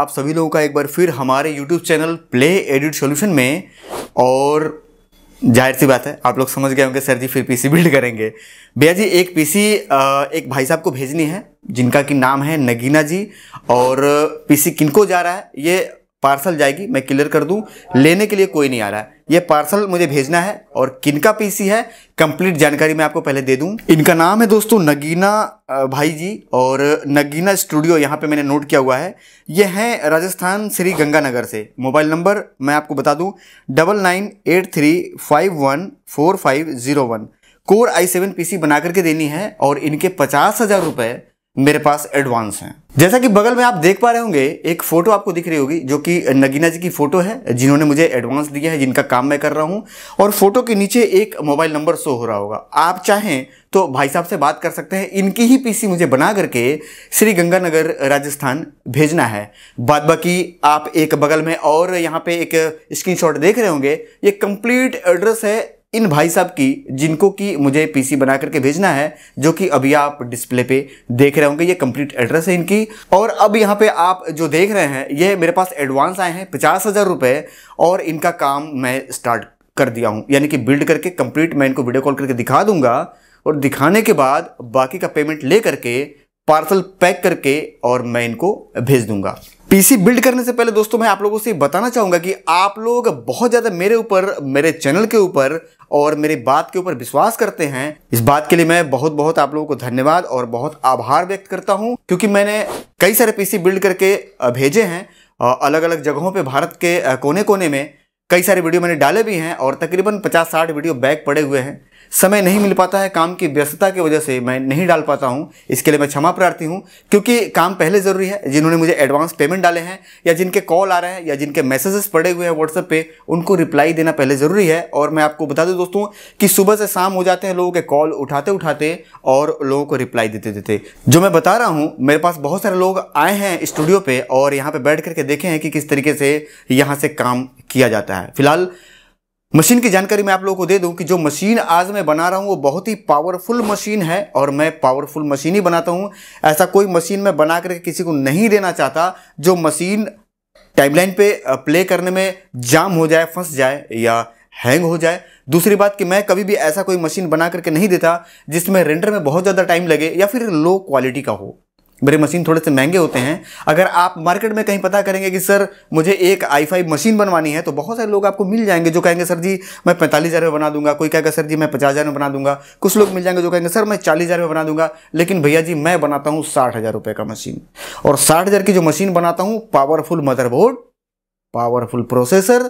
आप आप सभी लोगों का एक बार फिर हमारे YouTube channel play edit solution में और जाहिर सी बात है आप लोग समझ गए होंगे सर जी फिर पीसी बिल्ड करेंगे भैया जी एक पीसी एक भाई साहब को भेजनी है जिनका कि नाम है नगीना जी और पीसी किनको जा रहा है ये पार्सल जाएगी मैं क्लियर कर दूं लेने के लिए कोई नहीं आ रहा है ये पार्सल मुझे भेजना है और किन का पीसी है कंप्लीट जानकारी मैं आपको पहले दे दूं इनका नाम है दोस्तों नगीना भाई जी और नगीना स्टूडियो यहाँ पे मैंने नोट किया हुआ है ये हैं राजस्थान श्री गंगानगर से मोबाइल नंबर मैं आपको बता दूं double nine eight three five one four five zero one core i seven P C बना करके देनी है और इनके पचास हज़ार रुपये मेरे पास एडवांस है जैसा कि बगल में आप देख पा रहे होंगे एक फोटो आपको दिख रही होगी जो कि नगीना जी की फोटो है जिन्होंने मुझे एडवांस दिया है जिनका काम मैं कर रहा हूं और फोटो के नीचे एक मोबाइल नंबर शो हो रहा होगा आप चाहें तो भाई साहब से बात कर सकते हैं इनकी ही पीसी मुझे बना करके श्री गंगानगर राजस्थान भेजना है बाद बाकी आप एक बगल में और यहाँ पे एक स्क्रीन देख रहे होंगे ये कंप्लीट एड्रेस है इन भाई साहब की जिनको कि मुझे पीसी बना करके भेजना है जो कि अभी आप डिस्प्ले पे देख रहे होंगे ये कंप्लीट एड्रेस है इनकी और अब यहाँ पे आप जो देख रहे हैं ये मेरे पास एडवांस आए हैं पचास हज़ार रुपये और इनका काम मैं स्टार्ट कर दिया हूँ यानी कि बिल्ड करके कंप्लीट मैं इनको वीडियो कॉल करके दिखा दूंगा और दिखाने के बाद बाकी का पेमेंट ले करके पार्सल पैक करके और मैं इनको भेज दूंगा पीसी बिल्ड करने से पहले दोस्तों मैं आप लोगों से बताना चाहूंगा कि आप लोग बहुत ज़्यादा मेरे ऊपर मेरे चैनल के ऊपर और मेरी बात के ऊपर विश्वास करते हैं इस बात के लिए मैं बहुत बहुत आप लोगों को धन्यवाद और बहुत आभार व्यक्त करता हूँ क्योंकि मैंने कई सारे पीसी बिल्ड करके भेजे हैं अलग अलग जगहों पर भारत के कोने कोने में कई सारे वीडियो मैंने डाले भी हैं और तकरीबन पचास साठ वीडियो बैक पड़े हुए हैं समय नहीं मिल पाता है काम की व्यस्तता की वजह से मैं नहीं डाल पाता हूँ इसके लिए मैं क्षमा प्रार्थी हूँ क्योंकि काम पहले ज़रूरी है जिन्होंने मुझे एडवांस पेमेंट डाले हैं या जिनके कॉल आ रहे हैं या जिनके मैसेजेस पड़े हुए हैं व्हाट्सएप पे उनको रिप्लाई देना पहले ज़रूरी है और मैं आपको बता दूँ दोस्तों कि सुबह से शाम हो जाते हैं लोगों के कॉल उठाते उठाते और लोगों को रिप्लाई देते देते जो मैं बता रहा हूँ मेरे पास बहुत सारे लोग आए हैं स्टूडियो पर और यहाँ पर बैठ करके देखे हैं कि किस तरीके से यहाँ से काम किया जाता है फिलहाल मशीन की जानकारी मैं आप लोगों को दे दूं कि जो मशीन आज मैं बना रहा हूं वो बहुत ही पावरफुल मशीन है और मैं पावरफुल मशीन ही बनाता हूं ऐसा कोई मशीन मैं बना करके किसी को नहीं देना चाहता जो मशीन टाइमलाइन पे प्ले करने में जाम हो जाए फंस जाए या हैंग हो जाए दूसरी बात कि मैं कभी भी ऐसा कोई मशीन बना करके नहीं देता जिसमें रेंडर में बहुत ज़्यादा टाइम लगे या फिर लो क्वालिटी का हो मेरे मशीन थोड़े से महंगे होते हैं अगर आप मार्केट में कहीं पता करेंगे कि सर मुझे एक आई फाइव मशीन बनवानी है तो बहुत सारे लोग आपको मिल जाएंगे जो कहेंगे सर जी मैं पैंतालीस हज़ार में बना दूंगा कोई कहेगा सर जी मैं पचास हज़ार में बना दूंगा कुछ लोग मिल जाएंगे जो कहेंगे सर मैं चालीस हज़ार में बना दूंगा लेकिन भैया जी मैं बनाता हूँ साठ हज़ार रुपये का मशीन और साठ हज़ार की जो मशीन बनाता हूँ powerful motherboard powerful processor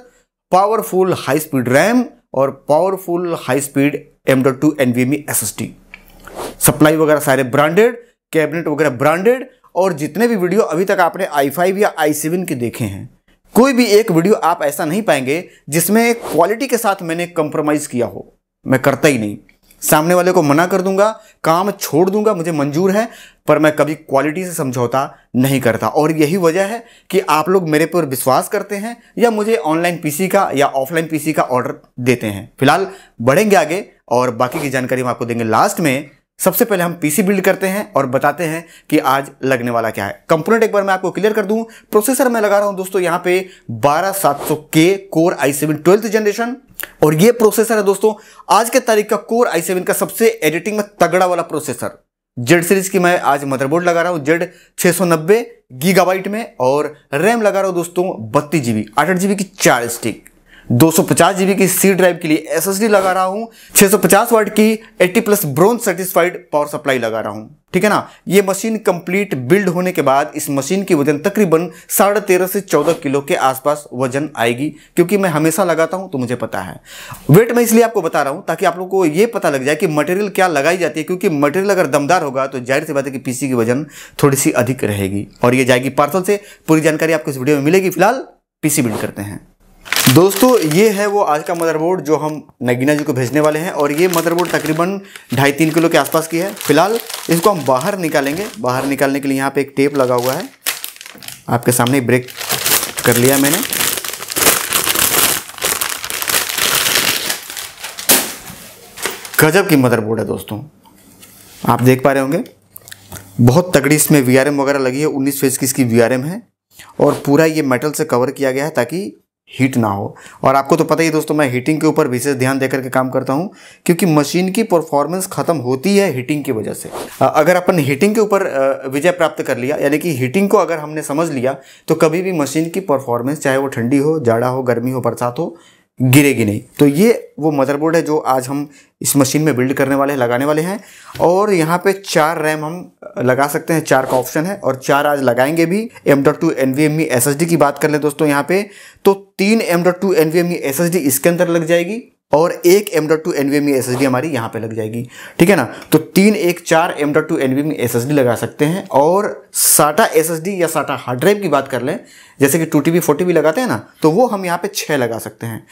powerful high speed RAM और powerful high speed M dot two N V M S S T supply वगैरह सारे ब्रांडेड कैबिनेट वगैरह ब्रांडेड और जितने भी वीडियो अभी तक आपने आई फाइव या आई सेवन के देखे हैं कोई भी एक वीडियो आप ऐसा नहीं पाएंगे जिसमें क्वालिटी के साथ मैंने कंप्रोमाइज़ किया हो मैं करता ही नहीं सामने वाले को मना कर दूंगा काम छोड़ दूंगा मुझे मंजूर है पर मैं कभी क्वालिटी से समझौता नहीं करता और यही वजह है कि आप लोग मेरे पर विश्वास करते हैं या मुझे ऑनलाइन पीसी का या ऑफलाइन पीसी का ऑर्डर देते हैं फिलहाल बढ़ेंगे आगे और बाकी की जानकारी हम आपको देंगे लास्ट में सबसे पहले हम पीसी बिल्ड करते हैं और बताते हैं कि आज लगने वाला क्या है कंपोनेंट एक बार मैं आपको क्लियर कर दूं प्रोसेसर मैं लगा रहा हूं दोस्तों यहां पे 12700K core i seven twelfth generation और ये प्रोसेसर है दोस्तों आज के तारीख का कोर आई सेवन का सबसे एडिटिंग में तगड़ा वाला प्रोसेसर जेड सीरीज की मैं आज मदरबोर्ड लगा रहा हूँ जेड सौ नब्बे गीगाबाइट में और रैम लगा रहा हूँ दोस्तों बत्तीस जीबी आठ जीबी की चार स्टिक दो जीबी की सी ड्राइव के लिए एस लगा रहा सौ 650 वर्ड की 80 plus bronze certified power supply लगा रहा हूं ठीक है ना ये मशीन कंप्लीट बिल्ड होने के बाद इस मशीन की वजन तकरीबन साढ़े तेरह से चौदह किलो के आसपास वजन आएगी क्योंकि मैं हमेशा लगाता हूं तो मुझे पता है वेट मैं इसलिए आपको बता रहा हूं ताकि आप लोगों को ये पता लग जाए कि मटेरियल क्या लगाई जाती है क्योंकि मटेरियल अगर दमदार होगा तो जाहिर सी बात है कि पीसी की वजन थोड़ी सी अधिक रहेगी और ये जाएगी पार्सल से पूरी जानकारी आपको इस वीडियो में मिलेगी फिलहाल पीसी बिल्ड करते हैं दोस्तों ये है वो आज का मदरबोर्ड जो हम नगीना जी को भेजने वाले हैं और ये मदरबोर्ड तकरीबन ढाई तीन किलो के आसपास की है फिलहाल इसको हम बाहर निकालेंगे बाहर निकालने के लिए यहाँ पे एक टेप लगा हुआ है आपके सामने ब्रेक कर लिया मैंने गजब की मदरबोर्ड है दोस्तों आप देख पा रहे होंगे बहुत तगड़ी इसमें वी वगैरह लगी है उन्नीस फेज की इसकी वी है और पूरा ये मेटल से कवर किया गया है ताकि हीट ना हो और आपको तो पता ही दोस्तों मैं हीटिंग के ऊपर विशेष ध्यान देकर के काम करता हूँ क्योंकि मशीन की परफॉर्मेंस ख़त्म होती है हीटिंग की वजह से अगर अपन हीटिंग के ऊपर विजय प्राप्त कर लिया यानी कि हीटिंग को अगर हमने समझ लिया तो कभी भी मशीन की परफॉर्मेंस चाहे वो ठंडी हो जाड़ा हो गर्मी हो बरसात हो गिरेगी नहीं तो ये वो मदरबोर्ड है जो आज हम इस मशीन में बिल्ड करने वाले हैं लगाने वाले हैं और यहाँ पे चार रैम हम लगा सकते हैं चार का ऑप्शन है और चार आज लगाएंगे भी M dot two N V M E S S D की बात कर लें दोस्तों यहाँ पे तो तीन M dot two N V M E S S D इसके अंदर लग जाएगी और एक M dot two NVM S हमारी यहाँ पे लग जाएगी ठीक है ना तो तीन एक चार M dot two NVM S लगा सकते हैं और साटा एस या साटा हार्ड ड्राइव की बात कर लें जैसे कि टू टी बी लगाते हैं ना तो वो हम यहाँ पे छः लगा सकते हैं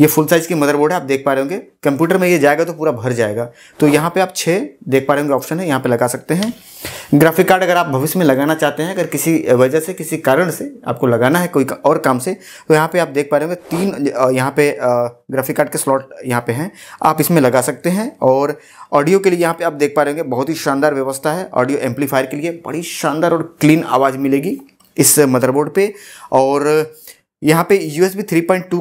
ये फुल साइज़ की मदरबोर्ड है आप देख पा रहे होंगे कंप्यूटर में ये जाएगा तो पूरा भर जाएगा तो यहाँ पे आप छः देख पा रहे होंगे ऑप्शन है यहाँ पे लगा सकते हैं ग्राफिक कार्ड अगर आप भविष्य में लगाना चाहते हैं अगर किसी वजह से किसी कारण से आपको लगाना है कोई और काम से तो यहाँ पे आप देख पा रहे होंगे तीन यहाँ पे ग्राफिक कार्ड के स्लॉट यहाँ पे हैं आप इसमें लगा सकते हैं और ऑडियो के लिए यहाँ पे आप देख पा रहे होंगे बहुत ही शानदार व्यवस्था है ऑडियो एम्पलीफायर के लिए बड़ी शानदार और क्लीन आवाज़ मिलेगी इस मदरबोर्ड पर और यहाँ पे यू एस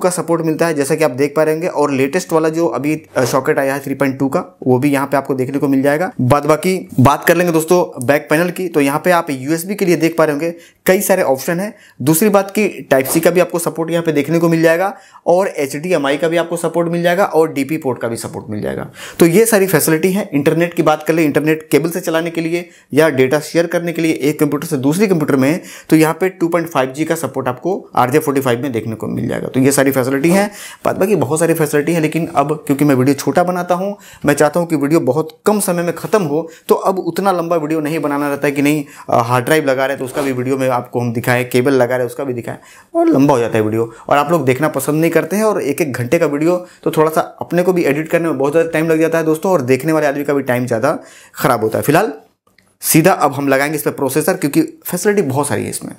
का सपोर्ट मिलता है जैसा कि आप देख पा रहे और लेटेस्ट वाला जो अभी सॉकेट आया है 3.2 का वो भी यहाँ पे आपको देखने को मिल जाएगा बाद बाकी बात कर लेंगे दोस्तों बैक पैनल की तो यहाँ पे आप बी के लिए देख पा रहे होंगे कई सारे ऑप्शन है दूसरी बात की टाइप सी का भी आपको सपोर्ट यहाँ पे देखने को मिल जाएगा और एच का भी आपको सपोर्ट मिल जाएगा और डीपी पोर्ट का भी सपोर्ट मिल जाएगा तो ये सारी फैसिलिटी है इंटरनेट की बात कर ले इंटरनेट केबल से चलाने के लिए या डेटा शेयर करने के लिए एक कंप्यूटर से दूसरे कंप्यूटर में तो यहाँ पे जी का सपोर्ट आपको आर जे फाइव में देखने को मिल जाएगा तो ये सारी फैसिलिटी है बाद बाकी बहुत सारी फैसिलिटी है लेकिन अब क्योंकि मैं वीडियो छोटा बनाता हूँ मैं चाहता हूँ कि वीडियो बहुत कम समय में ख़त्म हो तो अब उतना लंबा वीडियो नहीं बनाना रहता है कि नहीं हार्ड ड्राइव लगा रहे तो उसका भी वीडियो में आपको हम दिखाएं केबल लगा रहे उसका भी दिखाएं और लंबा हो जाता है वीडियो और आप लोग देखना पसंद नहीं करते हैं और एक एक घंटे का वीडियो तो थोड़ा सा अपने को भी एडिट करने में बहुत ज़्यादा टाइम लग जाता है दोस्तों और देखने वाले आदमी का भी टाइम ज़्यादा ख़राब होता है फिलहाल सीधा अब हम लगाएंगे इस पर प्रोसेसर क्योंकि फैसिलिटी बहुत सारी है इसमें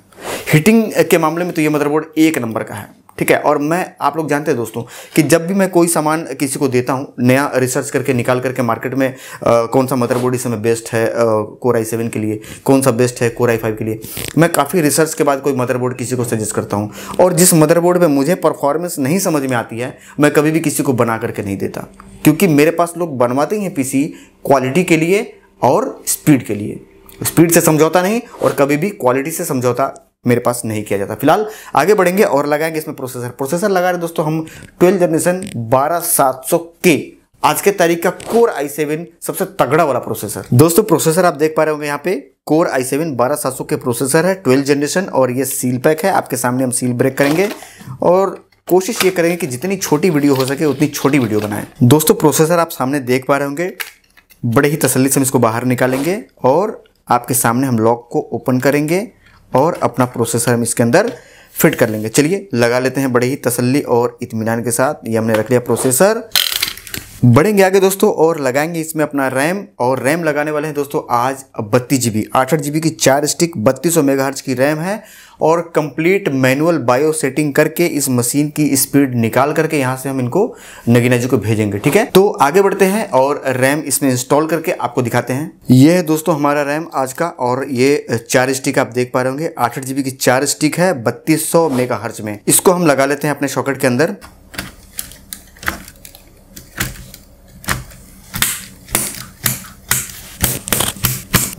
हीटिंग के मामले में तो ये मदरबोर्ड एक नंबर का है ठीक है और मैं आप लोग जानते हैं दोस्तों कि जब भी मैं कोई सामान किसी को देता हूँ नया रिसर्च करके निकाल करके मार्केट में आ, कौन सा मदरबोर्ड इस समय बेस्ट है कोराई सेवन के लिए कौन सा बेस्ट है कोराई फाइव के लिए मैं काफ़ी रिसर्च के बाद कोई मदरबोर्ड किसी को सजेस्ट करता हूँ और जिस मदरबोर्ड में मुझे परफॉर्मेंस नहीं समझ में आती है मैं कभी भी किसी को बना करके नहीं देता क्योंकि मेरे पास लोग बनवाते हैं पीसी क्वालिटी के लिए और स्पीड के लिए स्पीड से समझौता नहीं और कभी भी क्वालिटी से समझौता मेरे पास नहीं किया जाता फिलहाल आगे बढ़ेंगे और लगाएंगे इसमें प्रोसेसर प्रोसेसर लगा रहे दोस्तों हम ट्वेल्थ जनरेशन बारह सात सौ के आज के तारीख का कोर आई सेवन सबसे तगड़ा वाला प्रोसेसर दोस्तों प्रोसेसर आप देख पा रहे होंगे यहाँ पे कोर आई सेवन बारह सात सौ के प्रोसेसर है ट्वेल्थ जनरेशन और ये सील पैक है आपके सामने हम सील ब्रेक करेंगे और कोशिश ये करेंगे कि जितनी छोटी वीडियो हो सके उतनी छोटी वीडियो बनाएं दोस्तों प्रोसेसर आप सामने देख पा रहे होंगे बड़े ही तसल्ली से हम इसको बाहर निकालेंगे और आपके सामने हम लॉक को ओपन करेंगे और अपना प्रोसेसर हम इसके अंदर फिट कर लेंगे चलिए लगा लेते हैं बड़े ही तसल्ली और इतमान के साथ ये हमने रख लिया प्रोसेसर बढ़ेंगे आगे दोस्तों और लगाएंगे इसमें अपना रैम और रैम लगाने वाले हैं दोस्तों आज बत्तीस जी बी आठसठ जी बी की चार स्टिक बत्तीस सौ हर्च की रैम है और कंप्लीट मैनुअल बायो सेटिंग करके इस मशीन की स्पीड निकाल करके यहाँ से हम इनको नगीना जी को भेजेंगे ठीक है तो आगे बढ़ते हैं और रैम इसमें इंस्टॉल करके आपको दिखाते हैं ये है दोस्तों हमारा रैम आज का और ये चार स्टिक आप देख पा रहे होंगे आठ जीबी की चार स्टिक है बत्तीस सौ मेगा में इसको हम लगा लेते हैं अपने शॉकेट के अंदर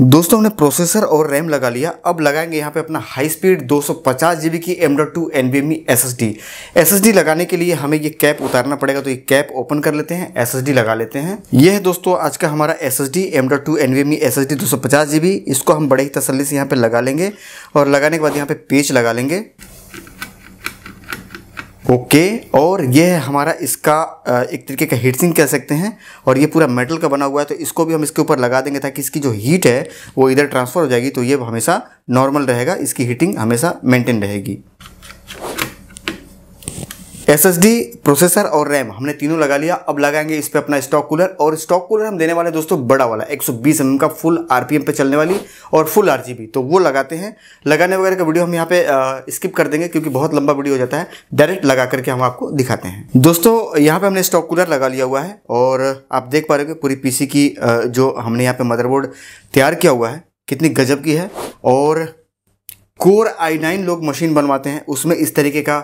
दोस्तों हमने प्रोसेसर और रैम लगा लिया अब लगाएंगे यहाँ पे अपना हाई स्पीड 250 बी की M dot two N V M लगाने के लिए हमें ये कैप उतारना पड़ेगा तो ये कैप ओपन कर लेते हैं एस लगा लेते हैं ये है दोस्तों आज का हमारा S D M dot two N V M इसको हम बड़े ही तसली से यहाँ पे लगा लेंगे और लगाने के बाद यहाँ पे पेच लगा लेंगे ओके okay, और ये है हमारा इसका एक तरीके का हीट सिंक कह सकते हैं और ये पूरा मेटल का बना हुआ है तो इसको भी हम इसके ऊपर लगा देंगे ताकि इसकी जो हीट है वो इधर ट्रांसफ़र हो जाएगी तो ये हमेशा नॉर्मल रहेगा इसकी हीटिंग हमेशा मेंटेन रहेगी एसएसडी प्रोसेसर और रैम हमने तीनों लगा लिया अब लगाएंगे इस पर अपना स्टॉक कूलर और स्टॉक कूलर हम देने वाले दोस्तों बड़ा वाला 120 एम का फुल आरपीएम पे चलने वाली और फुल आरजीबी तो वो लगाते हैं लगाने वगैरह का वीडियो हम यहाँ पे आ, स्किप कर देंगे क्योंकि बहुत लंबा वीडियो हो जाता है डायरेक्ट लगा करके हम आपको दिखाते हैं दोस्तों यहाँ पर हमने स्टॉक कूलर लगा लिया हुआ है और आप देख पा रहे हो पूरी पी की जो हमने यहाँ पर मदरबोर्ड तैयार किया हुआ है कितनी गजब की है और कोर आई नाइन लोग मशीन बनवाते हैं उसमें इस तरीके का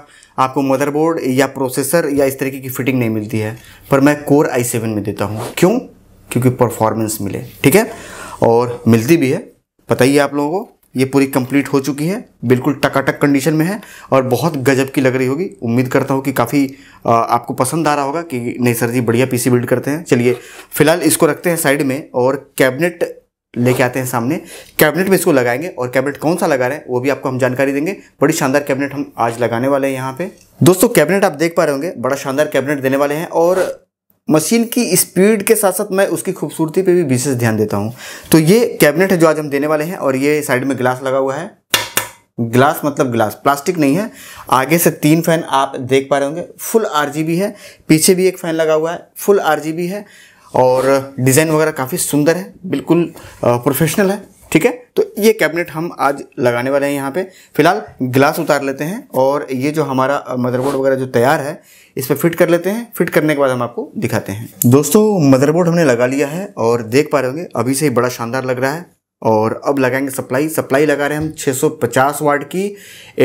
आपको मदरबोर्ड या प्रोसेसर या इस तरीके की फिटिंग नहीं मिलती है पर मैं कोर आई सेवन में देता हूँ क्यों क्योंकि परफॉर्मेंस मिले ठीक है और मिलती भी है पता ही है आप लोगों को ये पूरी कंप्लीट हो चुकी है बिल्कुल टकाटक कंडीशन में है और बहुत गजब की लग रही होगी उम्मीद करता हूँ कि काफ़ी आपको पसंद आ रहा होगा कि नहीं सर जी बढ़िया पीसी बिल्ड करते हैं चलिए फिलहाल इसको रखते हैं साइड में और कैबिनेट लेके आते हैं सामने कैबिनेट में इसको लगाएंगे और कैबिनेट कौन सा लगा रहे हैं वो भी आपको हम जानकारी देंगे बड़ी शानदार कैबिनेट हम आज लगाने वाले हैं यहाँ पे दोस्तों कैबिनेट आप देख पा रहे होंगे बड़ा शानदार कैबिनेट देने वाले हैं और मशीन की स्पीड के साथ साथ मैं उसकी खूबसूरती पे भी विशेष ध्यान देता हूँ तो ये कैबिनेट है जो आज हम देने वाले हैं और ये साइड में ग्लास लगा हुआ है ग्लास मतलब ग्लास प्लास्टिक नहीं है आगे से तीन फैन आप देख पा रहे होंगे फुल आरजीबी है पीछे भी एक फैन लगा हुआ है फुल आरजीबी है और डिज़ाइन वगैरह काफ़ी सुंदर है बिल्कुल प्रोफेशनल है ठीक है तो ये कैबिनेट हम आज लगाने वाले हैं यहाँ पे फिलहाल ग्लास उतार लेते हैं और ये जो हमारा मदरबोर्ड वगैरह जो तैयार है इस पर फिट कर लेते हैं फिट करने के बाद हम आपको दिखाते हैं दोस्तों मदरबोर्ड हमने लगा लिया है और देख पा रहे होंगे अभी से ही बड़ा शानदार लग रहा है और अब लगाएंगे सप्लाई सप्लाई लगा रहे हैं हम 650 वाट की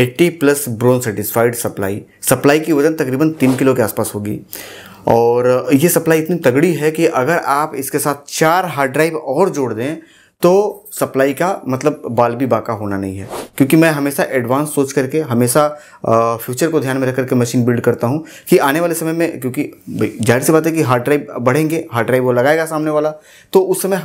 80 plus bronze satisfied supply supply की वजन तकरीबन तीन किलो के आसपास होगी और ये सप्लाई इतनी तगड़ी है कि अगर आप इसके साथ चार हार्ड ड्राइव और जोड़ दें तो सप्लाई का मतलब बाल भी बाका होना नहीं है क्योंकि मैं हमेशा एडवांस सोच करके हमेशा फ्यूचर को ध्यान में रख करके मशीन बिल्ड करता हूँ कि आने वाले समय में क्योंकि जाहिर सी बात है कि हार्ड ड्राइव बढ़ेंगे हार्ड ड्राइव वो लगाएगा सामने वाला तो उस समय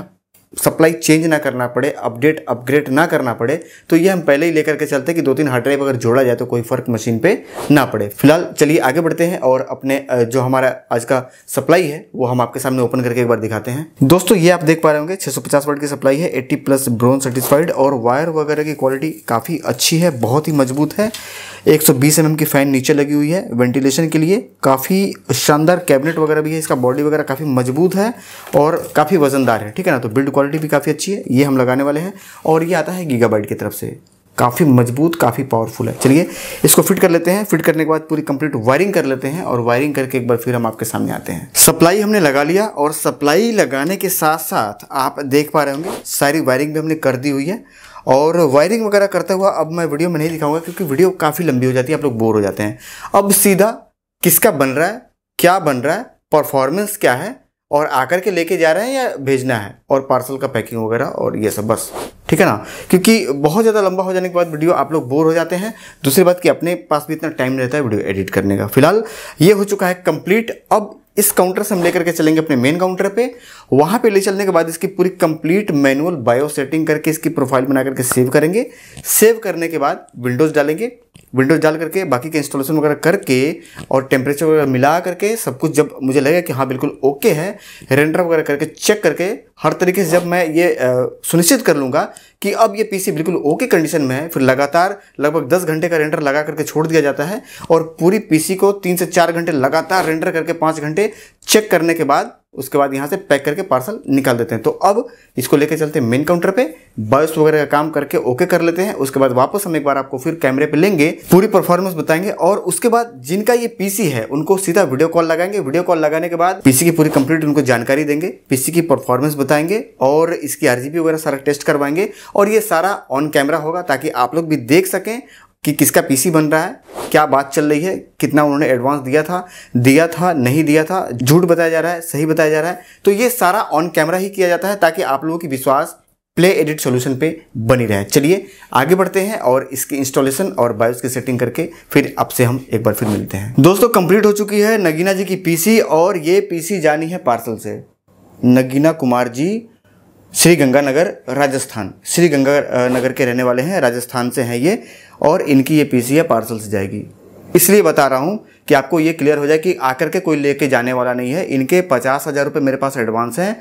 सप्लाई चेंज ना करना पड़े अपडेट अपग्रेड ना करना पड़े तो ये हम पहले ही लेकर के चलते हैं कि दो तीन हार्ड ड्राइव अगर जोड़ा जाए तो कोई फ़र्क मशीन पे ना पड़े फिलहाल चलिए आगे बढ़ते हैं और अपने जो हमारा आज का सप्लाई है वो हम आपके सामने ओपन करके एक बार दिखाते हैं दोस्तों ये आप देख पा रहे होंगे छह सौ की सप्लाई है एट्टी प्लस ब्रोन सर्टिफाइड और वायर वगैरह की क्वालिटी काफ़ी अच्छी है बहुत ही मजबूत है एक सौ mm की फ़ैन नीचे लगी हुई है वेंटिलेशन के लिए काफ़ी शानदार कैबिनेट वगैरह भी है इसका बॉडी वगैरह काफ़ी मजबूत है और काफ़ी वजनदार है ठीक है ना तो बिल्ड क्वालिटी भी काफ़ी अच्छी है ये हम लगाने वाले हैं और ये आता है गीगाबाइट की तरफ से काफ़ी मजबूत काफ़ी पावरफुल है चलिए इसको फिट कर लेते हैं फिट करने के बाद पूरी कंप्लीट वायरिंग कर लेते हैं और वायरिंग करके एक बार फिर हम आपके सामने आते हैं सप्लाई हमने लगा लिया और सप्लाई लगाने के साथ साथ आप देख पा रहे होंगे सारी वायरिंग भी हमने कर दी हुई है और वायरिंग वगैरह करता हुआ अब मैं वीडियो में नहीं दिखाऊंगा क्योंकि वीडियो काफ़ी लंबी हो जाती है आप लोग बोर हो जाते हैं अब सीधा किसका बन रहा है क्या बन रहा है परफॉर्मेंस क्या है और आकर के लेके जा रहे हैं या भेजना है और पार्सल का पैकिंग वगैरह और ये सब बस ठीक है ना क्योंकि बहुत ज़्यादा लंबा हो जाने के बाद वीडियो आप लोग बोर हो जाते हैं दूसरी बात कि अपने पास भी इतना टाइम रहता है वीडियो एडिट करने का फिलहाल ये हो चुका है कंप्लीट अब इस काउंटर से हम लेकर के चलेंगे अपने मेन काउंटर पे वहाँ पे ले चलने के बाद इसकी पूरी कंप्लीट मैनुअल बायो सेटिंग करके इसकी प्रोफाइल बना करके सेव करेंगे सेव करने के बाद विंडोज़ डालेंगे विंडोज डाल करके बाकी के इंस्टॉलेशन वगैरह करके और टेम्परेचर वगैरह मिला करके सब कुछ जब मुझे लगे कि हाँ बिल्कुल ओके है रेंडर वगैरह करके चेक करके हर तरीके से जब मैं ये आ, सुनिश्चित कर लूँगा कि अब ये पीसी बिल्कुल ओके कंडीशन में है फिर लगातार लगभग 10 घंटे का रेंडर लगा करके छोड़ दिया जाता है और पूरी पीसी को तीन से चार घंटे लगातार रेंडर करके पाँच घंटे चेक करने के बाद उसके बाद यहाँ से पैक करके पार्सल निकाल देते हैं तो अब इसको लेकर चलते हैं मेन काउंटर पे बायोस वगैरह का काम करके ओके कर लेते हैं उसके बाद वापस हम एक बार आपको फिर कैमरे पे लेंगे पूरी परफॉर्मेंस बताएंगे और उसके बाद जिनका ये पीसी है उनको सीधा वीडियो कॉल लगाएंगे वीडियो कॉल लगाने के बाद पीसी की पूरी कंप्लीट उनको जानकारी देंगे पीसी की परफॉर्मेंस बताएंगे और इसकी आर वगैरह सारा टेस्ट करवाएंगे और ये सारा ऑन कैमरा होगा ताकि आप लोग भी देख सकें कि किसका पीसी बन रहा है क्या बात चल रही है कितना उन्होंने एडवांस दिया था दिया था नहीं दिया था झूठ बताया जा रहा है सही बताया जा रहा है तो ये सारा ऑन कैमरा ही किया जाता है ताकि आप लोगों की विश्वास प्ले एडिट सोल्यूशन पे बनी रहे चलिए आगे बढ़ते हैं और इसकी इंस्टॉलेशन और बायोस की सेटिंग करके फिर आपसे हम एक बार फिर मिलते हैं दोस्तों कंप्लीट हो चुकी है नगीना जी की पीसी और ये पीसी जानी है पार्सल से नगीना कुमार जी श्री गंगानगर राजस्थान श्री गंगा नगर के रहने वाले हैं राजस्थान से हैं ये और इनकी ये पीसी है पार्सल से जाएगी इसलिए बता रहा हूँ कि आपको ये क्लियर हो जाए कि आकर के कोई लेके जाने वाला नहीं है इनके पचास हज़ार रुपये मेरे पास एडवांस हैं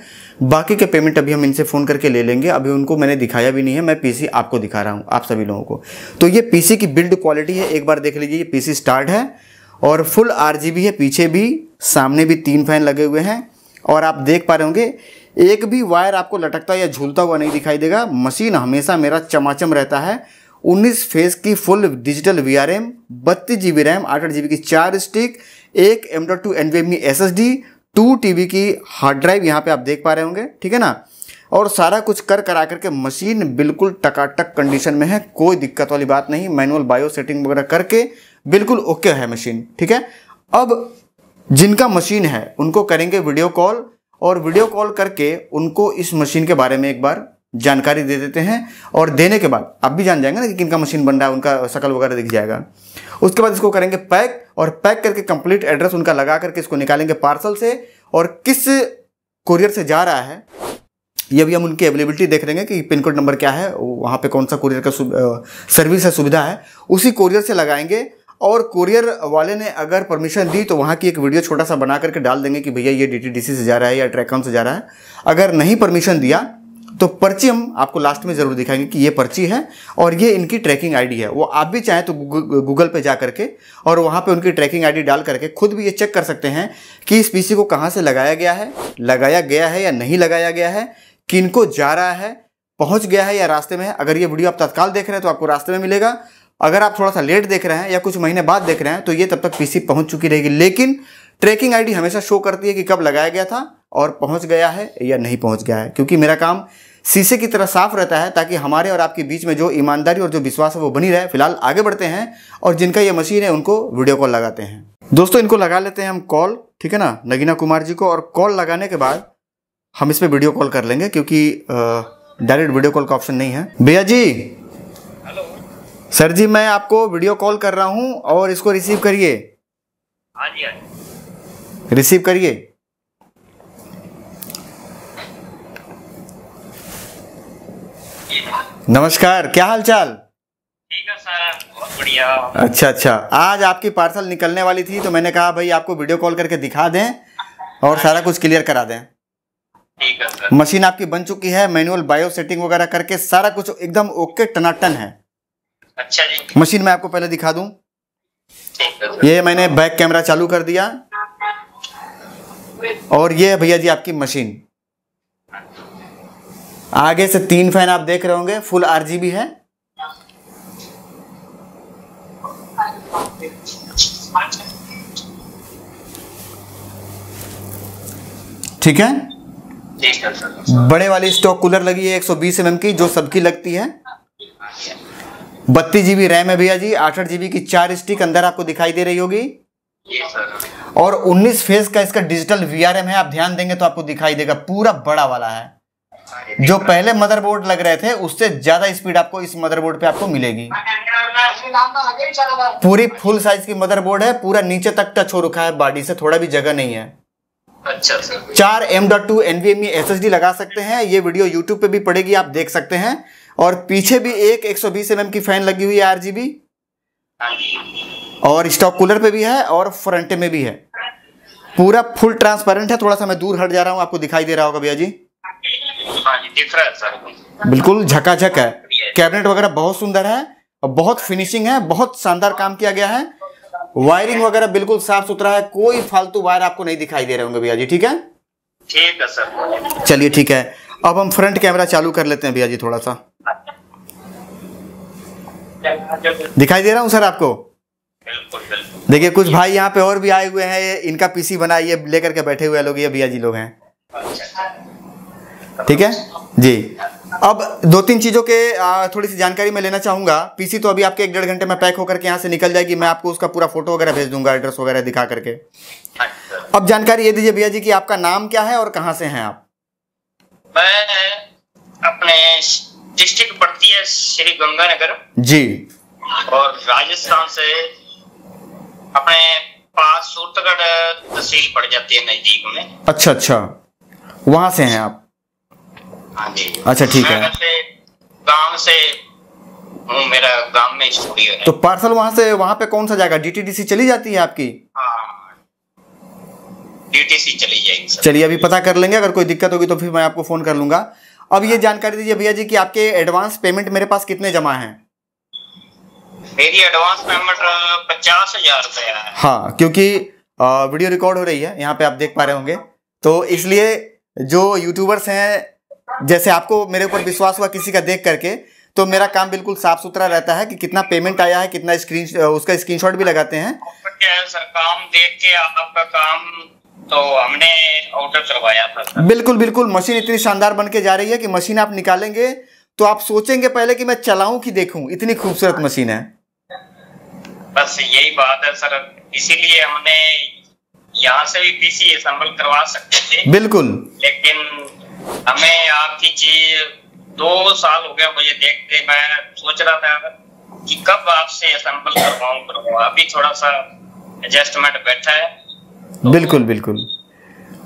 बाकी के पेमेंट अभी हम इनसे फ़ोन करके ले लेंगे अभी उनको मैंने दिखाया भी नहीं है मैं पीसी आपको दिखा रहा हूँ आप सभी लोगों को तो ये पीसी की बिल्ड क्वालिटी है एक बार देख लीजिए ये पी स्टार्ट है और फुल आर है पीछे भी सामने भी तीन फैन लगे हुए हैं और आप देख पा रहे होंगे एक भी वायर आपको लटकता या झूलता हुआ नहीं दिखाई देगा मशीन हमेशा मेरा चमाचम रहता है 19 फेज की full digital V R M बत्तीस जी बी रैम आठ जी की चार स्टिक एक M dot two N V M S S D two T B की हार्ड ड्राइव यहाँ पे आप देख पा रहे होंगे ठीक है ना और सारा कुछ कर करा करके मशीन बिल्कुल टकाटक कंडीशन में है कोई दिक्कत वाली बात नहीं मैनुअल बायो सेटिंग वगैरह करके बिल्कुल ओके है मशीन ठीक है अब जिनका मशीन है उनको करेंगे वीडियो कॉल और वीडियो कॉल करके उनको इस मशीन के बारे में एक बार जानकारी दे देते हैं और देने के बाद आप भी जान जाएंगे ना कि किनका मशीन बन रहा है उनका शक्ल वगैरह दिख जाएगा उसके बाद इसको करेंगे पैक और पैक करके कंप्लीट एड्रेस उनका लगा करके इसको निकालेंगे पार्सल से और किस कुरियर से जा रहा है ये भी हम उनकी अवेलेबिलिटी देख रहे हैं कि पिन कोड नंबर क्या है वहाँ पे कौन सा कुरियर का सर्विस है सुविधा है उसी कुरियर से लगाएंगे और कुरियर वाले ने अगर परमिशन दी तो वहाँ की एक वीडियो छोटा सा बना करके डाल देंगे कि भैया ये डीटीडीसी से जा रहा है या ट्रैक से जा रहा है अगर नहीं परमिशन दिया तो पर्ची हम आपको लास्ट में ज़रूर दिखाएंगे कि ये पर्ची है और ये इनकी ट्रैकिंग आईडी है वो आप भी चाहें तो गूगल पे जा करके और वहाँ पे उनकी ट्रैकिंग आईडी डाल करके खुद भी ये चेक कर सकते हैं कि इस पीसी को कहाँ से लगाया गया है लगाया गया है या नहीं लगाया गया है किनको जा रहा है पहुँच गया है या रास्ते में है अगर ये वीडियो आप तत्काल देख रहे हैं तो आपको रास्ते में मिलेगा अगर आप थोड़ा सा लेट देख रहे हैं या कुछ महीने बाद देख रहे हैं तो ये तब तक पीसी पहुंच चुकी रहेगी लेकिन ट्रैकिंग आईडी हमेशा शो करती है कि कब लगाया गया था और पहुंच गया है या नहीं पहुंच गया है क्योंकि मेरा काम शीशे की तरह साफ रहता है ताकि हमारे और आपके बीच में जो ईमानदारी और जो विश्वास है वो बनी रहे फिलहाल आगे बढ़ते हैं और जिनका ये मशीन है उनको वीडियो कॉल लगाते हैं दोस्तों इनको लगा लेते हैं हम कॉल ठीक है ना नगीना कुमार जी को और कॉल लगाने के बाद हम इस पर वीडियो कॉल कर लेंगे क्योंकि डायरेक्ट वीडियो कॉल का ऑप्शन नहीं है भैया जी सर जी मैं आपको वीडियो कॉल कर रहा हूँ और इसको रिसीव करिए हाँ जी रिसीव हाँ करिए नमस्कार क्या हाल चाल ठीक है सर बहुत बढ़िया अच्छा अच्छा आज आपकी पार्सल निकलने वाली थी तो मैंने कहा भाई आपको वीडियो कॉल करके दिखा दें और सारा कुछ क्लियर करा दें ठीक है सर मशीन आपकी बन चुकी है मैनुअल बायो सेटिंग वगैरह करके सारा कुछ एकदम ओके टनाटन है अच्छा जी मशीन में आपको पहले दिखा दूं ये मैंने बैक कैमरा चालू कर दिया और ये भैया जी आपकी मशीन आगे से तीन फैन आप देख रहे होंगे फुल आरजीबी है ठीक है बड़े वाली स्टॉक कूलर लगी है 120 सौ एम की जो सबकी लगती है हाँ बत्तीस जीबी रैम है भैया जी आठ जीबी की चार स्टिक अंदर आपको दिखाई दे रही होगी और 19 फेज का इसका डिजिटल वीआरएम है आप ध्यान देंगे तो आपको दिखाई देगा पूरा बड़ा वाला है जो पहले मदरबोर्ड लग रहे थे उससे ज्यादा स्पीड आपको इस मदरबोर्ड पे आपको मिलेगी पूरी फुल साइज की मदरबोर्ड है पूरा नीचे तक टच हो रखा है बॉडी से थोड़ा भी जगह नहीं है अच्छा सर चार M dot two NVM S लगा सकते हैं ये वीडियो यूट्यूब पे भी पड़ेगी आप देख सकते हैं और पीछे भी एक 120 सौ की फैन लगी हुई है आरजीबी और स्टॉक कूलर पे भी है और फ्रंट में भी है पूरा फुल ट्रांसपेरेंट है थोड़ा सा मैं दूर हट जा रहा हूँ आपको दिखाई दे रहा होगा भैया जी हाँ दिख रहा है बिल्कुल झकाझक है कैबिनेट वगैरह बहुत सुंदर है और बहुत फिनिशिंग है बहुत शानदार काम किया गया है वायरिंग वगैरह बिल्कुल साफ सुथरा है कोई फालतू वायर आपको नहीं दिखाई दे रहे होंगे भैया जी ठीक है ठीक है सर चलिए ठीक है अब हम फ्रंट कैमरा चालू कर लेते हैं भैया जी थोड़ा सा दिखाई दे रहा हूँ सर आपको देखिए कुछ भाई यहाँ पे और भी आए हुए हैं इनका पीसी बना ये लेकर के बैठे हुए लोग ये भैया जी लोग हैं ठीक है जी अब दो तीन चीज़ों के थोड़ी सी जानकारी मैं लेना चाहूंगा पीसी तो अभी आपके एक डेढ़ घंटे में पैक होकर के यहाँ से निकल जाएगी मैं आपको उसका पूरा फोटो वगैरह भेज दूंगा एड्रेस वगैरह दिखा करके हाँ, अब जानकारी ये दीजिए भैया जी की आपका नाम क्या है और कहाँ से है आप मैं अपने डिस्ट्रिक्ट पड़ती है श्री गंगानगर जी और राजस्थान से अपने पास सूरतगढ़ तहसील पड़ जाती है नजदीक में अच्छा अच्छा वहां से हैं आप हाँ जी अच्छा ठीक है गांव से मेरा गांव में स्टूडियो है तो पार्सल वहां से वहां पे कौन सा जाएगा डीटीडीसी चली जाती है आपकी ड्यूटी से चली जाएगी चलिए अभी पता कर लेंगे अगर कोई दिक्कत होगी तो फिर मैं आपको फ़ोन कर लूंगा अब ये जानकारी दीजिए भैया जी कि आपके एडवांस पेमेंट मेरे पास कितने जमा हैं मेरी एडवांस पेमेंट पचास हजार रुपया हाँ क्योंकि वीडियो रिकॉर्ड हो रही है यहाँ पे आप देख पा रहे होंगे तो इसलिए जो यूट्यूबर्स हैं जैसे आपको मेरे ऊपर विश्वास हुआ किसी का देख करके तो मेरा काम बिल्कुल साफ सुथरा रहता है कि कितना पेमेंट आया है कितना स्क्रीन उसका स्क्रीनशॉट भी लगाते हैं काम देख के आपका काम तो हमने आउटर करवाया था बिल्कुल बिल्कुल मशीन इतनी शानदार बन के जा रही है कि मशीन आप निकालेंगे तो आप सोचेंगे पहले कि मैं चलाऊं कि देखूं इतनी खूबसूरत मशीन है बस यही बात है सर इसीलिए हमने यहाँ से भी पीसी असेंबल करवा सकते थे बिल्कुल लेकिन हमें आपकी चीज दो साल हो गया मुझे देखते मैं सोच रहा था कि कब आपसे असेंबल करवाऊं करवाऊं अभी थोड़ा सा एडजस्टमेंट बैठा है बिल्कुल बिल्कुल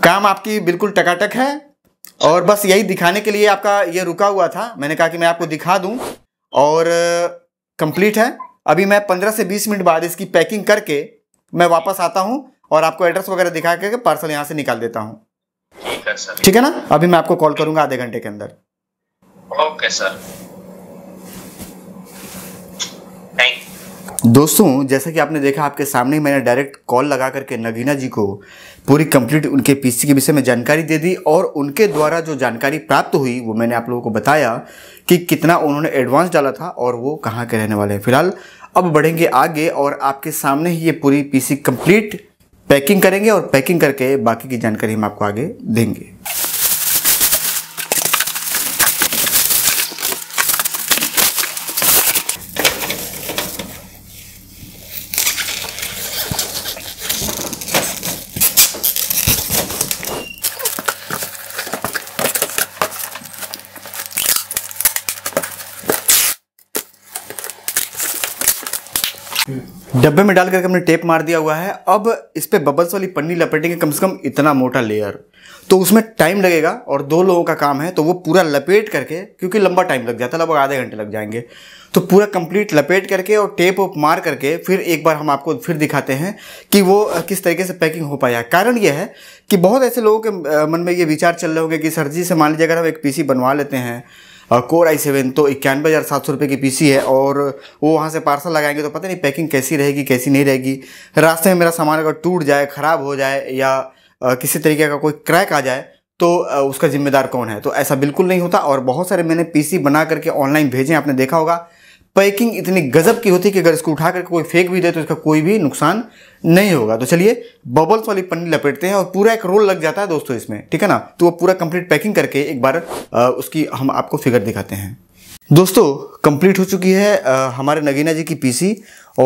काम आपकी बिल्कुल टकाटक है और बस यही दिखाने के लिए आपका ये रुका हुआ था मैंने कहा कि मैं आपको दिखा दूं और कंप्लीट है अभी मैं 15 से 20 मिनट बाद इसकी पैकिंग करके मैं वापस आता हूं और आपको एड्रेस वगैरह दिखा के पार्सल यहाँ से निकाल देता हूँ ठीक है सर ठीक है ना अभी मैं आपको कॉल करूंगा आधे घंटे के अंदर ओके सर दोस्तों जैसा कि आपने देखा आपके सामने मैंने डायरेक्ट कॉल लगा करके नगीना जी को पूरी कंप्लीट उनके पीसी के विषय में जानकारी दे दी और उनके द्वारा जो जानकारी प्राप्त हुई वो मैंने आप लोगों को बताया कि कितना उन्होंने एडवांस डाला था और वो कहाँ के रहने वाले हैं फिलहाल अब बढ़ेंगे आगे और आपके सामने ही ये पूरी पी सी पैकिंग करेंगे और पैकिंग करके बाकी की जानकारी हम आपको आगे देंगे डब्बे में डाल करके हमने टेप मार दिया हुआ है अब इस पर बबल्स वाली पन्नी लपेटेंगे कम से कम इतना मोटा लेयर तो उसमें टाइम लगेगा और दो लोगों का काम है तो वो पूरा लपेट करके क्योंकि लंबा टाइम लग जाता है लगभग आधे घंटे लग जाएंगे तो पूरा कंप्लीट लपेट करके और टेप ओप मार करके फिर एक बार हम आपको फिर दिखाते हैं कि वो किस तरीके से पैकिंग हो पाया कारण यह है कि बहुत ऐसे लोगों के मन में ये विचार चल रहे होंगे कि सर जी से मान लीजिए अगर हम एक पीसी बनवा लेते हैं कोर आई सेवन तो इक्यानवे हज़ार सात सौ रुपये की पीसी है और वो वहाँ से पार्सल लगाएंगे तो पता नहीं पैकिंग कैसी रहेगी कैसी नहीं रहेगी रास्ते में मेरा सामान अगर टूट जाए ख़राब हो जाए या किसी तरीके का कोई क्रैक आ जाए तो उसका जिम्मेदार कौन है तो ऐसा बिल्कुल नहीं होता और बहुत सारे मैंने पीसी बना करके ऑनलाइन भेजे आपने देखा होगा पैकिंग इतनी गजब की होती है कि अगर इसको उठा करके कोई फेंक भी दे तो इसका कोई भी नुकसान नहीं होगा तो चलिए बबल्स वाली पन्नी लपेटते हैं और पूरा एक रोल लग जाता है दोस्तों इसमें ठीक है ना तो वो पूरा कंप्लीट पैकिंग करके एक बार उसकी हम आपको फिगर दिखाते हैं दोस्तों कंप्लीट हो चुकी है हमारे नगीना जी की पीसी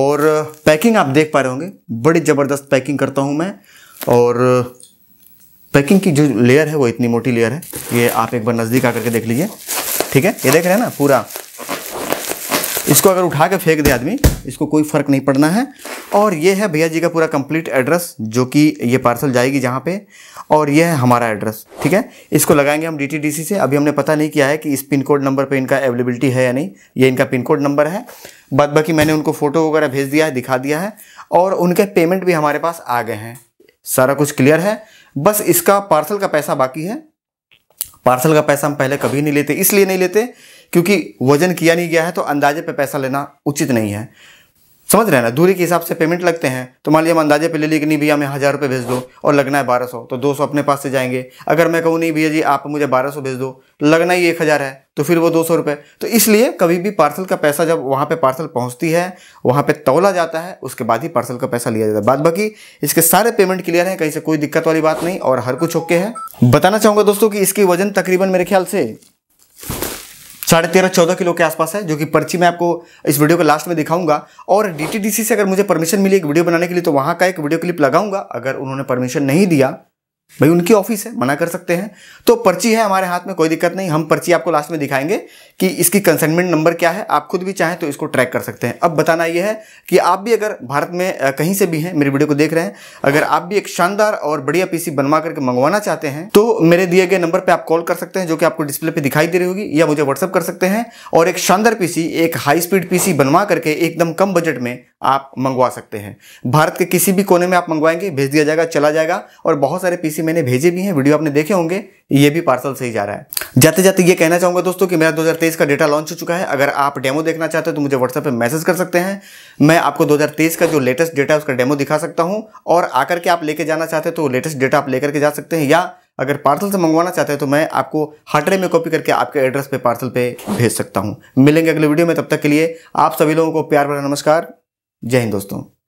और पैकिंग आप देख पा रहे होंगे बड़ी ज़बरदस्त पैकिंग करता हूँ मैं और पैकिंग की जो लेयर है वो इतनी मोटी लेयर है ये आप एक बार नज़दीक आकर के देख लीजिए ठीक है ये देख रहे हैं ना पूरा इसको अगर उठा के फेंक दे आदमी इसको कोई फ़र्क नहीं पड़ना है और ये है भैया जी का पूरा कंप्लीट एड्रेस जो कि ये पार्सल जाएगी जहाँ पे और ये है हमारा एड्रेस ठीक है इसको लगाएंगे हम डीटीडीसी से अभी हमने पता नहीं किया है कि इस पिन कोड नंबर पे इनका अवेलेबिलिटी है या नहीं ये इनका पिन कोड नंबर है बाद बाकी मैंने उनको फ़ोटो वगैरह भेज दिया है दिखा दिया है और उनके पेमेंट भी हमारे पास आ गए हैं सारा कुछ क्लियर है बस इसका पार्सल का पैसा बाकी है पार्सल का पैसा हम पहले कभी नहीं लेते इसलिए नहीं लेते क्योंकि वजन किया नहीं गया है तो अंदाजे पे पैसा लेना उचित नहीं है समझ रहे हैं ना दूरी के हिसाब से पेमेंट लगते हैं तो मान लिया हम अंदाजे पे ले लिए कि नहीं भैया हमें हज़ार रुपये भेज दो और लगना है बारह सौ तो दो सौ अपने पास से जाएंगे अगर मैं कहूँ नहीं भैया जी आप मुझे बारह सौ भेज दो तो लगना ही एक हज़ार है तो फिर वो दो सौ रुपये तो इसलिए कभी भी पार्सल का पैसा जब वहाँ पर पार्सल पहुँचती है वहाँ पे तोला जाता है उसके बाद ही पार्सल का पैसा लिया जाता है बाद बाकी इसके सारे पेमेंट क्लियर हैं कहीं से कोई दिक्कत वाली बात नहीं और हर कुछ ओके है बताना चाहूँगा दोस्तों कि इसकी वजन तकरीबन मेरे ख्याल से साढ़े तेरह चौदह किलो के आसपास है जो कि पर्ची मैं आपको इस वीडियो के लास्ट में दिखाऊंगा और डीटीडीसी से अगर मुझे परमिशन मिली एक वीडियो बनाने के लिए तो वहाँ का एक वीडियो क्लिप लगाऊंगा अगर उन्होंने परमिशन नहीं दिया भाई उनकी ऑफिस है मना कर सकते हैं तो पर्ची है हमारे हाथ में कोई दिक्कत नहीं हम पर्ची आपको लास्ट में दिखाएंगे कि इसकी कंसाइनमेंट नंबर क्या है आप खुद भी चाहें तो इसको ट्रैक कर सकते हैं अब बताना यह है कि आप भी अगर भारत में कहीं से भी हैं मेरी वीडियो को देख रहे हैं अगर आप भी एक शानदार और बढ़िया पीसी बनवा करके मंगवाना चाहते हैं तो मेरे दिए गए नंबर पर आप कॉल कर सकते हैं जो कि आपको डिस्प्ले पर दिखाई दे रही होगी या मुझे व्हाट्सअप कर सकते हैं और एक शानदार पीसी एक हाई स्पीड पीसी बनवा करके एकदम कम बजट में आप मंगवा सकते हैं भारत के किसी भी कोने में आप मंगवाएंगे भेज दिया जाएगा चला जाएगा और बहुत सारे पीसी पीसी मैंने भेजे भी हैं वीडियो आपने देखे होंगे ये भी पार्सल सही जा रहा है जाते जाते ये कहना चाहूंगा दोस्तों कि मेरा 2023 का डेटा लॉन्च हो चुका है अगर आप डेमो देखना चाहते हो तो मुझे व्हाट्सएप पे मैसेज कर सकते हैं मैं आपको 2023 का जो लेटेस्ट डेटा है उसका डेमो दिखा सकता हूँ और आकर के आप लेके जाना चाहते हो तो लेटेस्ट डेटा आप लेकर के जा सकते हैं या अगर पार्सल से मंगवाना चाहते हैं तो मैं आपको हटरे में कॉपी करके आपके एड्रेस पर पार्सल पर भेज सकता हूँ मिलेंगे अगले वीडियो में तब तक के लिए आप सभी लोगों को प्यार भरा नमस्कार जय हिंद दोस्तों